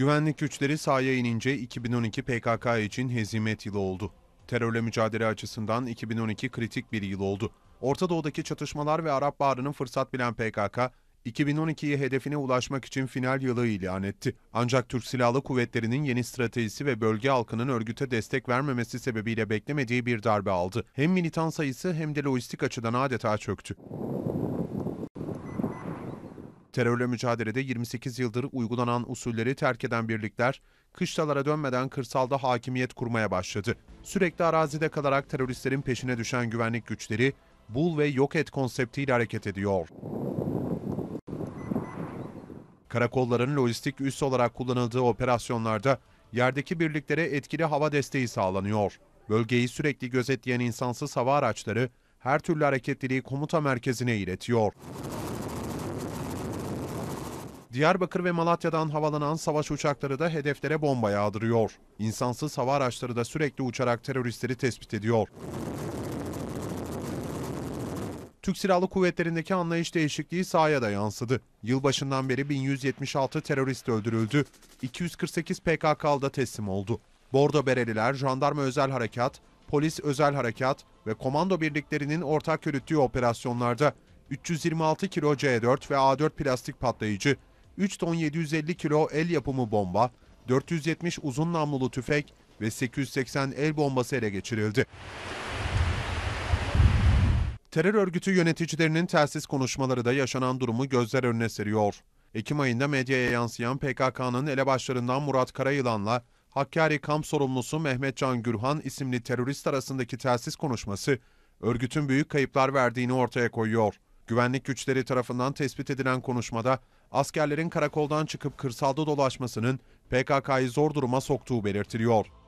Güvenlik güçleri sahaya inince 2012 PKK için hezimet yılı oldu. Terörle mücadele açısından 2012 kritik bir yıl oldu. Orta Doğu'daki çatışmalar ve Arap Baharı'nın fırsat bilen PKK, 2012'yi hedefine ulaşmak için final yılı ilan etti. Ancak Türk Silahlı Kuvvetleri'nin yeni stratejisi ve bölge halkının örgüte destek vermemesi sebebiyle beklemediği bir darbe aldı. Hem militan sayısı hem de lojistik açıdan adeta çöktü. Terörle mücadelede 28 yıldır uygulanan usulleri terk eden birlikler, kışlalara dönmeden kırsalda hakimiyet kurmaya başladı. Sürekli arazide kalarak teröristlerin peşine düşen güvenlik güçleri, bul ve yok et konseptiyle hareket ediyor. Karakolların lojistik üs olarak kullanıldığı operasyonlarda yerdeki birliklere etkili hava desteği sağlanıyor. Bölgeyi sürekli gözetleyen insansız hava araçları her türlü hareketliliği komuta merkezine iletiyor. Diyarbakır ve Malatya'dan havalanan savaş uçakları da hedeflere bomba yağdırıyor. İnsansız hava araçları da sürekli uçarak teröristleri tespit ediyor. Türk Silahlı Kuvvetleri'ndeki anlayış değişikliği sahaya da yansıdı. Yılbaşından beri 1176 terörist öldürüldü, 248 PKK'da teslim oldu. Bordo Bereliler, Jandarma Özel Harekat, Polis Özel Harekat ve komando birliklerinin ortak yürüttüğü operasyonlarda 326 kilo C4 ve A4 plastik patlayıcı, 3 ton 750 kilo el yapımı bomba, 470 uzun namlulu tüfek ve 880 el bombası ele geçirildi. Terör örgütü yöneticilerinin telsiz konuşmaları da yaşanan durumu gözler önüne seriyor. Ekim ayında medyaya yansıyan PKK'nın elebaşlarından Murat Karayılan'la Hakkari kamp sorumlusu Mehmet Can Gürhan isimli terörist arasındaki telsiz konuşması örgütün büyük kayıplar verdiğini ortaya koyuyor. Güvenlik güçleri tarafından tespit edilen konuşmada askerlerin karakoldan çıkıp kırsalda dolaşmasının PKK'yı zor duruma soktuğu belirtiliyor.